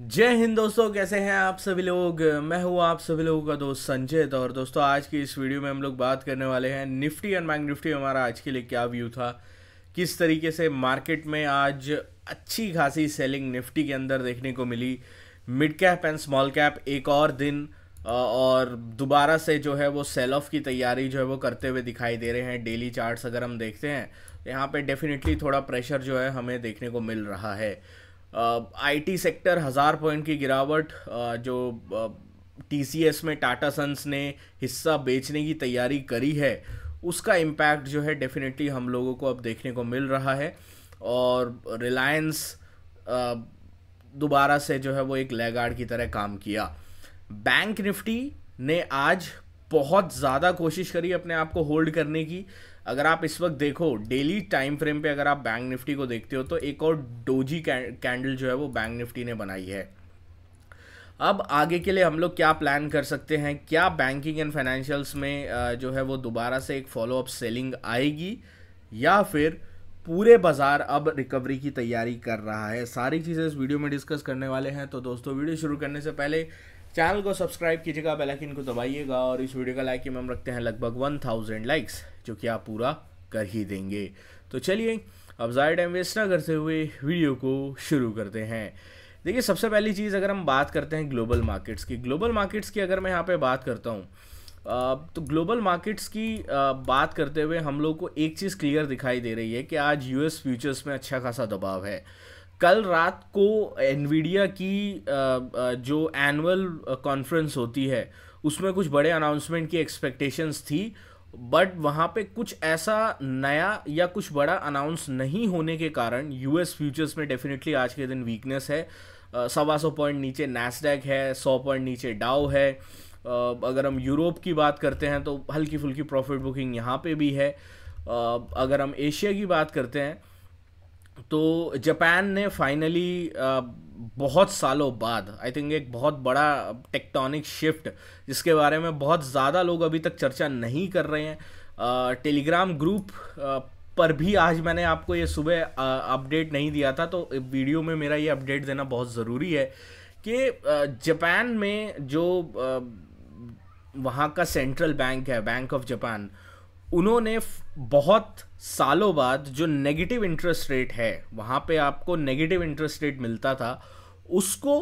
जय हिंद दोस्तों कैसे हैं आप सभी लोग मैं हूँ आप सभी लोगों का दोस्त संजय और दोस्तों आज की इस वीडियो में हम लोग बात करने वाले हैं निफ्टी एंड बैंक निफ्टी हमारा आज के लिए क्या व्यू था किस तरीके से मार्केट में आज अच्छी खासी सेलिंग निफ्टी के अंदर देखने को मिली mid cap and small cap एक और दिन और दोबारा से जो है वो सेल ऑफ की तैयारी जो है वो करते हुए दिखाई दे रहे हैं डेली चार्ट्स अगर हम देखते हैं यहाँ पे डेफिनेटली थोड़ा प्रेशर जो है हमें देखने को मिल रहा है आईटी सेक्टर हज़ार पॉइंट की गिरावट जो टीसीएस में टाटा सन्स ने हिस्सा बेचने की तैयारी करी है उसका इम्पैक्ट जो है डेफिनेटली हम लोगों को अब देखने को मिल रहा है और रिलायंस दोबारा से जो है वो एक लेगार्ड की तरह काम किया बैंक निफ्टी ने आज बहुत ज़्यादा कोशिश करी अपने आप को होल्ड करने की अगर आप इस वक्त देखो डेली टाइम फ्रेम पे अगर आप बैंक निफ्टी को देखते हो तो एक और डोजी कैंडल जो है वो बैंक निफ्टी ने बनाई है अब आगे के लिए हम लोग क्या प्लान कर सकते हैं क्या बैंकिंग एंड फाइनेंशियल्स में जो है वो दोबारा से एक फॉलो अप सेलिंग आएगी या फिर पूरे बाज़ार अब रिकवरी की तैयारी कर रहा है सारी चीज़ें इस वीडियो में डिस्कस करने वाले हैं तो दोस्तों वीडियो शुरू करने से पहले चैनल को सब्सक्राइब कीजिएगा बेल आइकन को दबाइएगा और इस वीडियो का लाइक हम रखते हैं लगभग वन थाउजेंड लाइक्स जो कि आप पूरा कर ही देंगे तो चलिए अब ज़्यादा टाइम वेस्ट ना करते हुए वीडियो को शुरू करते हैं देखिए सबसे पहली चीज़ अगर हम बात करते हैं ग्लोबल मार्केट्स की ग्लोबल मार्केट्स की अगर मैं यहाँ पे बात करता हूँ तो ग्लोबल मार्केट्स की बात करते हुए हम लोग को एक चीज़ क्लियर दिखाई दे रही है कि आज यूएस फ्यूचर्स में अच्छा खासा दबाव है कल रात को एनवीडिया की जो एनुअल कॉन्फ्रेंस होती है उसमें कुछ बड़े अनाउंसमेंट की एक्सपेक्टेशंस थी बट वहाँ पे कुछ ऐसा नया या कुछ बड़ा अनाउंस नहीं होने के कारण यूएस फ्यूचर्स में डेफिनेटली आज के दिन वीकनेस है सवा सौ पॉइंट नीचे नैसडैक है सौ पॉइंट नीचे डाउ है अगर हम यूरोप की बात करते हैं तो हल्की फुल्की प्रॉफिट बुकिंग यहाँ पे भी है अगर हम एशिया की बात करते हैं तो जापान ने फाइनली बहुत सालों बाद आई थिंक एक बहुत बड़ा टेक्टोनिक शिफ्ट जिसके बारे में बहुत ज़्यादा लोग अभी तक चर्चा नहीं कर रहे हैं टेलीग्राम ग्रुप पर भी आज मैंने आपको ये सुबह अपडेट नहीं दिया था तो वीडियो में मेरा ये अपडेट देना बहुत ज़रूरी है कि जापान में जो वहाँ का सेंट्रल बैंक है बैंक ऑफ जापान उन्होंने बहुत सालों बाद जो नेगेटिव इंटरेस्ट रेट है वहाँ पे आपको नेगेटिव इंटरेस्ट रेट मिलता था उसको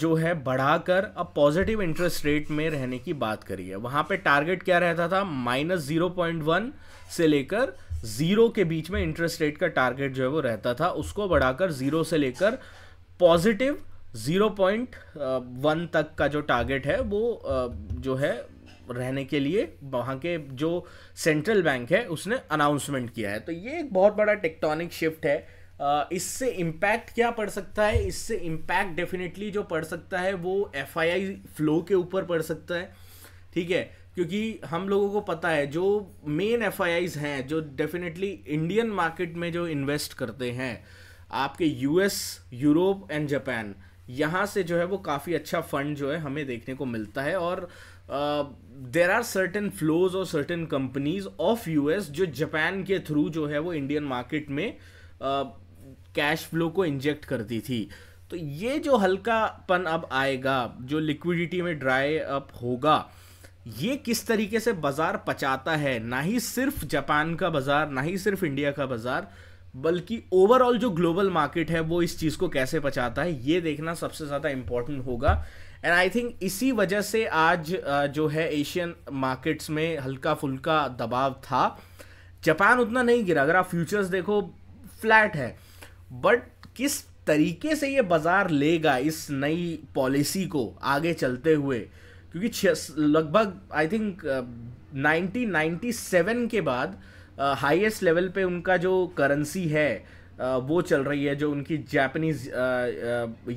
जो है बढ़ाकर अब पॉजिटिव इंटरेस्ट रेट में रहने की बात करी है वहाँ पे टारगेट क्या रहता था माइनस ज़ीरो पॉइंट वन से लेकर ज़ीरो के बीच में इंटरेस्ट रेट का टारगेट जो है वो रहता था उसको बढ़ाकर ज़ीरो से लेकर पॉजिटिव ज़ीरो पॉइंट वन तक का जो टारगेट है वो जो है रहने के लिए वहाँ के जो सेंट्रल बैंक है उसने अनाउंसमेंट किया है तो ये एक बहुत बड़ा टेक्टोनिक शिफ्ट है इससे इम्पैक्ट क्या पड़ सकता है इससे इम्पैक्ट डेफिनेटली जो पड़ सकता है वो एफ फ्लो के ऊपर पड़ सकता है ठीक है क्योंकि हम लोगों को पता है जो मेन एफ हैं जो डेफिनेटली इंडियन मार्केट में जो इन्वेस्ट करते हैं आपके यूएस यूरोप एंड जापान यहाँ से जो है वो काफ़ी अच्छा फंड जो है हमें देखने को मिलता है और देर आर सर्टन फ्लोज और certain companies of U S जो जापान के थ्रू जो है वो इंडियन मार्केट में कैश uh, फ्लो को इंजेक्ट करती थी तो ये जो हल्कापन अब आएगा जो लिक्विडिटी में ड्राई अप होगा ये किस तरीके से बाज़ार पचाता है ना ही सिर्फ जापान का बाज़ार ना ही सिर्फ इंडिया का बाज़ार बल्कि ओवरऑल जो ग्लोबल मार्केट है वो इस चीज़ को कैसे पचाता है ये देखना सबसे ज़्यादा इम्पोर्टेंट होगा एंड आई थिंक इसी वजह से आज जो है एशियन मार्केट्स में हल्का फुल्का दबाव था जापान उतना नहीं गिरा अगर आप फ्यूचर्स देखो फ्लैट है बट किस तरीके से ये बाज़ार लेगा इस नई पॉलिसी को आगे चलते हुए क्योंकि लगभग आई थिंक नाइनटीन के बाद हाईएस्ट लेवल पे उनका जो करेंसी है वो चल रही है जो उनकी जापानीज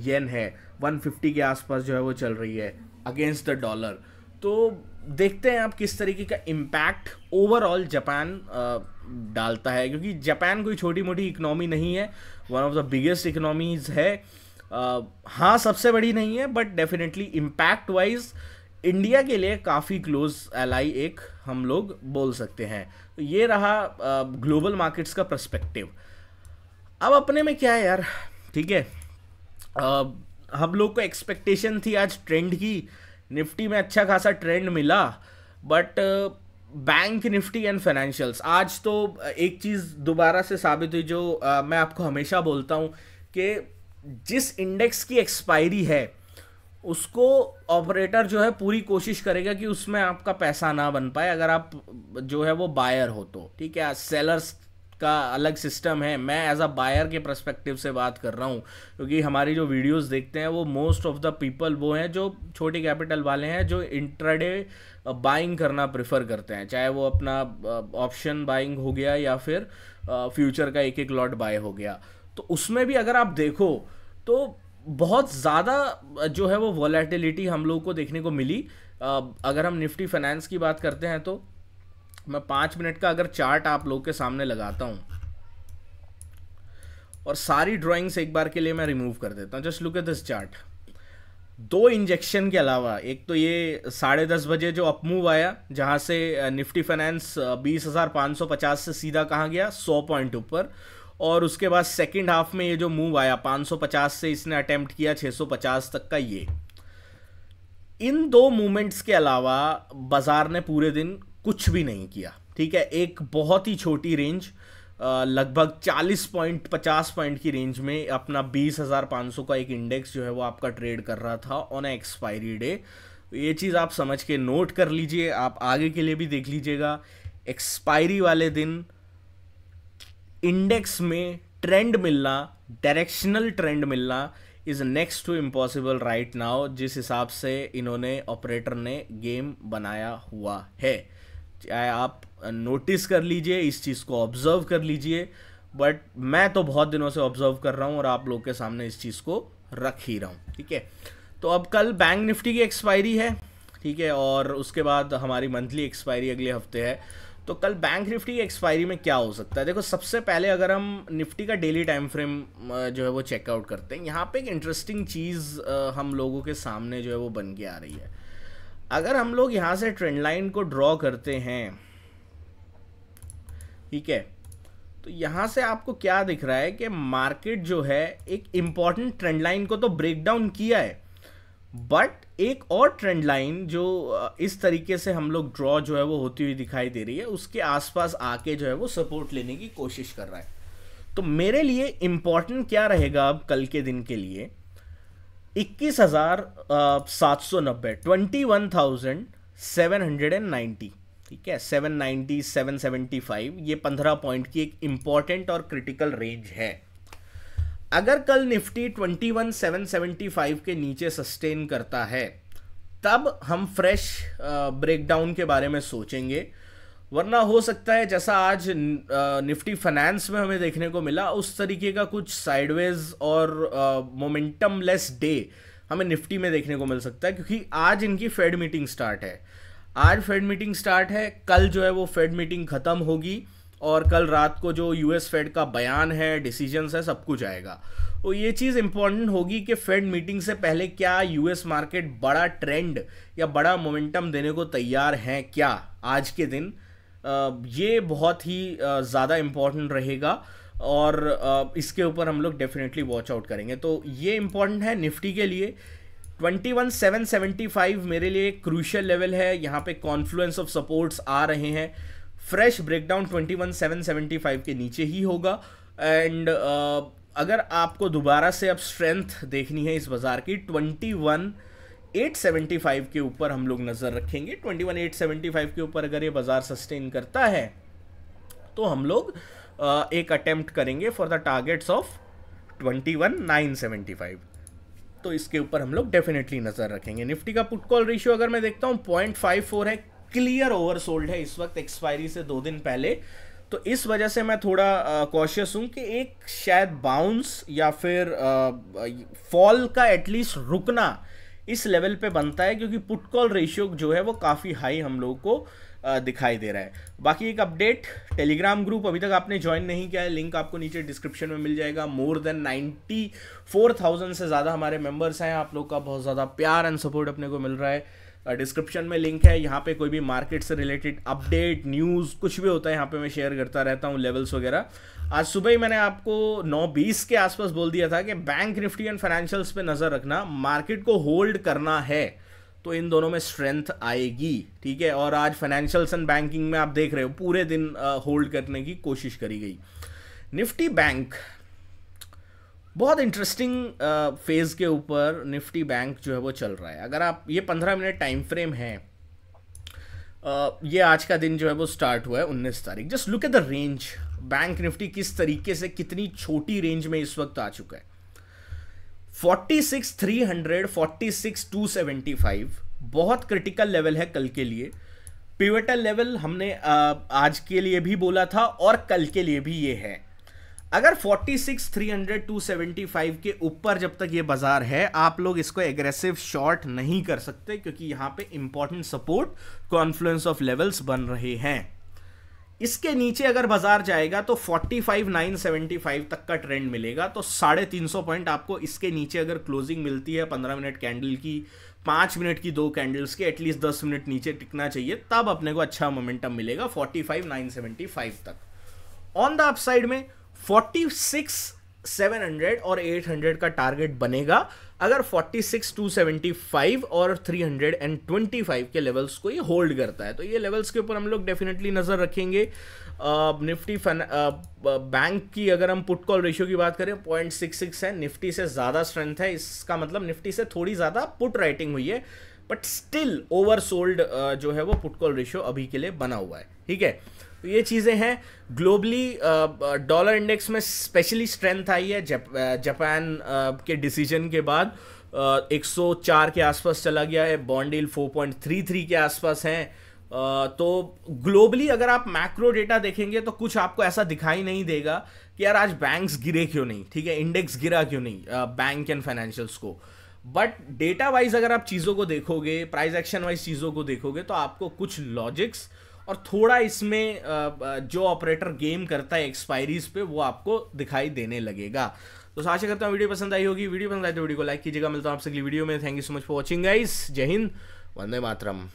येन है 150 के आसपास जो है वो चल रही है अगेंस्ट द डॉलर तो देखते हैं आप किस तरीके का इम्पैक्ट ओवरऑल जापान डालता है क्योंकि जापान कोई छोटी मोटी इकनॉमी नहीं है one of the biggest economies है आ, हाँ सबसे बड़ी नहीं है but definitely impact wise India के लिए काफ़ी क्लोज एलाई एक हम लोग बोल सकते हैं तो ये रहा ग्लोबल मार्केट्स का प्रस्पेक्टिव अब अपने में क्या है यार ठीक है हम लोग को एक्सपेक्टेशन थी आज ट्रेंड की निफ्टी में अच्छा खासा ट्रेंड मिला but bank Nifty and financials आज तो एक चीज़ दोबारा से साबित हुई जो आ, मैं आपको हमेशा बोलता हूँ कि जिस इंडेक्स की एक्सपायरी है उसको ऑपरेटर जो है पूरी कोशिश करेगा कि उसमें आपका पैसा ना बन पाए अगर आप जो है वो बायर हो तो ठीक है सेलर्स का अलग सिस्टम है मैं एज अ बायर के परस्पेक्टिव से बात कर रहा हूँ क्योंकि हमारी जो वीडियोस देखते हैं वो मोस्ट ऑफ द पीपल वो हैं जो छोटे कैपिटल वाले हैं जो इंट्राडे बाइंग करना प्रेफर करते हैं चाहे वो अपना ऑप्शन बाइंग हो गया या फिर फ्यूचर का एक एक लॉट बाय हो गया तो उसमें भी अगर आप देखो तो बहुत ज़्यादा जो है वो वॉलेटिलिटी हम लोग को देखने को मिली अगर हम निफ्टी फाइनेंस की बात करते हैं तो मैं पाँच मिनट का अगर चार्ट आप लोग के सामने लगाता हूँ और सारी ड्राइंग्स एक बार के लिए मैं रिमूव कर देता हूँ just look at this chart दो इंजेक्शन के अलावा एक तो ये साढ़े दस बजे जो अपमूव आया जहाँ से निफ्टी फाइनेंस बीस हज़ार पाँच सौ पचास से सीधा कहाँ गया सौ पॉइंट ऊपर और उसके बाद सेकेंड हाफ में ये जो मूव आया पाँच सौ पचास से इसने अटैम्प्ट किया छः सौ पचास तक का ये इन दो मूवमेंट्स के अलावा बाज़ार ने पूरे दिन कुछ भी नहीं किया ठीक है एक बहुत ही छोटी रेंज लगभग 40 पॉइंट 50 पॉइंट की रेंज में अपना बीस हज़ार पाँच सौ का एक इंडेक्स जो है वो आपका ट्रेड कर रहा था ऑन एक्सपायरी डे ये चीज़ आप समझ के नोट कर लीजिए आप आगे के लिए भी देख लीजिएगा एक्सपायरी वाले दिन इंडेक्स में ट्रेंड मिलना डायरेक्शनल ट्रेंड मिलना is next to impossible right now जिस हिसाब से इन्होंने ऑपरेटर ने गेम बनाया हुआ है आप नोटिस कर लीजिए इस चीज़ को ऑब्जर्व कर लीजिए बट मैं तो बहुत दिनों से ऑब्जर्व कर रहा हूँ और आप लोग के सामने इस चीज़ को रख ही रहा हूँ ठीक है तो अब कल बैंक निफ्टी की एक्सपायरी है ठीक है और उसके बाद हमारी मंथली एक्सपायरी अगले हफ्ते है तो कल बैंक निफ्टी की एक्सपायरी में क्या हो सकता है देखो सबसे पहले अगर हम निफ्टी का डेली टाइम फ्रेम जो है वो चेकआउट करते हैं यहाँ पे एक इंटरेस्टिंग चीज़ हम लोगों के सामने जो है वो बन के आ रही है अगर हम लोग यहाँ से ट्रेंड लाइन को ड्रॉ करते हैं ठीक है तो यहाँ से आपको क्या दिख रहा है कि मार्केट जो है एक इम्पॉर्टेंट ट्रेंड लाइन को तो ब्रेक डाउन किया है बट एक और ट्रेंड लाइन जो इस तरीके से हम लोग ड्रॉ जो है वो होती हुई दिखाई दे रही है उसके आसपास आके जो है वो सपोर्ट लेने की कोशिश कर रहा है तो मेरे लिए इम्पॉर्टेंट क्या रहेगा अब कल के दिन के लिए इक्कीस हज़ार सात सौ नब्बे twenty one thousand seven hundred and ninety ठीक है seven ninety seven seventy five ये पंद्रह पॉइंट की एक इंपॉर्टेंट और क्रिटिकल रेंज है अगर कल Nifty twenty one seven seventy five के नीचे सस्टेन करता है तब हम फ्रेश ब्रेकडाउन के बारे में सोचेंगे वरना हो सकता है जैसा आज निफ्टी फाइनेंस में हमें देखने को मिला उस तरीके का कुछ साइडवेज और मोमेंटम लेस डे हमें निफ्टी में देखने को मिल सकता है क्योंकि आज इनकी फेड मीटिंग स्टार्ट है आज फेड मीटिंग स्टार्ट है कल जो है वो फेड मीटिंग ख़त्म होगी और कल रात को जो यूएस फेड का बयान है डिसीजंस है सब कुछ आएगा तो ये चीज़ इंपॉर्टेंट होगी कि फेड मीटिंग से पहले क्या यूएस मार्केट बड़ा ट्रेंड या बड़ा मोमेंटम देने को तैयार हैं क्या आज के दिन ये बहुत ही ज़्यादा इम्पोर्टेंट रहेगा और इसके ऊपर हम लोग डेफिनेटली वॉच आउट करेंगे तो ये इम्पॉर्टेंट है निफ्टी के लिए 21,775 मेरे लिए क्रूशल लेवल है यहाँ पे कॉन्फ्लुएंस ऑफ सपोर्ट्स आ रहे हैं फ्रेश ब्रेकडाउन 21,775 के नीचे ही होगा एंड uh, अगर आपको दोबारा से अब स्ट्रेंथ देखनी है इस बाज़ार की ट्वेंटी 875 के ऊपर हम लोग नज़र रखेंगे 21875 के ऊपर अगर ये बाज़ार सस्टेन करता है तो हम लोग एक अटेम्प्ट करेंगे फॉर द टारगेट्स ऑफ 21975 तो इसके ऊपर हम लोग डेफिनेटली नज़र रखेंगे निफ्टी का पुट कॉल रेशियो अगर मैं देखता हूँ पॉइंट है क्लियर ओवर है इस वक्त एक्सपायरी से दो दिन पहले तो इस वजह से मैं थोड़ा कॉशियस हूँ कि एक शायद बाउंस या फिर फॉल का एटलीस्ट रुकना इस लेवल पे बनता है क्योंकि पुट कॉल रेशियो जो है वो काफ़ी हाई हम लोगों को दिखाई दे रहा है बाकी एक अपडेट टेलीग्राम ग्रुप अभी तक आपने ज्वाइन नहीं किया है लिंक आपको नीचे डिस्क्रिप्शन में मिल जाएगा more than ninety four thousand से ज़्यादा हमारे मेंबर्स हैं आप लोग का बहुत ज़्यादा प्यार एंड सपोर्ट अपने को मिल रहा है डिस्क्रिप्शन में लिंक है यहाँ पे कोई भी मार्केट से रिलेटेड अपडेट न्यूज़ कुछ भी होता है यहाँ पे मैं शेयर करता रहता हूँ लेवल्स वगैरह आज सुबह ही मैंने आपको 9:20 के आसपास बोल दिया था कि बैंक निफ्टी एंड फाइनेंशियल्स पे नज़र रखना मार्केट को होल्ड करना है तो इन दोनों में स्ट्रेंथ आएगी ठीक है और आज फाइनेंशियल्स एंड बैंकिंग में आप देख रहे हो पूरे दिन होल्ड करने की कोशिश करी गई निफ्टी बैंक बहुत इंटरेस्टिंग फेज़ uh, के ऊपर निफ्टी बैंक जो है वो चल रहा है अगर आप ये पंद्रह मिनट टाइम फ्रेम है uh, ये आज का दिन जो है वो स्टार्ट हुआ है उन्नीस तारीख just look at the range bank Nifty किस तरीके से कितनी छोटी रेंज में इस वक्त आ चुका है forty six three hundred forty six two seventy five बहुत क्रिटिकल लेवल है कल के लिए पिवेटल लेवल हमने uh, आज के लिए भी बोला था और कल के लिए भी ये है अगर 46, 300, 275 के ऊपर जब तक ये बाजार है आप लोग इसको एग्रेसिव शॉर्ट नहीं कर सकते क्योंकि यहां पे important support confluence of levels बन रहे हैं इसके नीचे अगर बाजार जाएगा तो 45, 975 तक का ट्रेंड मिलेगा तो साढ़े तीन सौ पॉइंट आपको इसके नीचे अगर क्लोजिंग मिलती है पंद्रह मिनट कैंडल की पांच मिनट की दो कैंडल्स के एटलीस्ट दस मिनट नीचे टिकना चाहिए तब अपने को अच्छा मोमेंटम मिलेगा 45, 975 तक ऑन द अपसाइड में फोर्टी सिक्स सेवन हंड्रेड और एट हंड्रेड का टारगेट बनेगा अगर forty six two seventy five और three hundred and twenty five के लेवल्स को ये होल्ड करता है तो ये लेवल्स के ऊपर हम लोग डेफिनेटली नज़र रखेंगे निफ्टी फन बैंक की अगर हम पुट कॉल रेशियो की बात करें पॉइंट सिक्स सिक्स है निफ्टी से ज़्यादा स्ट्रेंथ है इसका मतलब निफ्टी से थोड़ी ज़्यादा पुट राइटिंग हुई है बट स्टिल ओवर सोल्ड जो है वो पुट कॉल रेशियो अभी के लिए बना हुआ है ठीक है तो ये चीज़ें हैं ग्लोबली डॉलर इंडेक्स में स्पेशली स्ट्रेंथ आई है जप, जापान के डिसीजन के बाद आ, 104 के आसपास चला गया है बॉन्डिल 4.33 के आसपास हैं तो ग्लोबली अगर आप मैक्रो डेटा देखेंगे तो कुछ आपको ऐसा दिखाई नहीं देगा कि यार आज बैंक्स गिरे क्यों नहीं ठीक है इंडेक्स गिरा क्यों नहीं बैंक एंड फाइनेंशियल्स को बट डेटा वाइज अगर आप चीज़ों को देखोगे प्राइस एक्शन वाइज चीज़ों को देखोगे तो आपको कुछ लॉजिक्स uh, और थोड़ा इसमें जो ऑपरेटर गेम करता है एक्सपायरीज पे वो आपको दिखाई देने लगेगा तो आशा करता हूँ वीडियो पसंद आई होगी वीडियो पसंद आई तो वीडियो को लाइक कीजिएगा मिलता हूँ आपसे अगली वीडियो में thank you so much for watching guys जय हिंद वंदे मातरम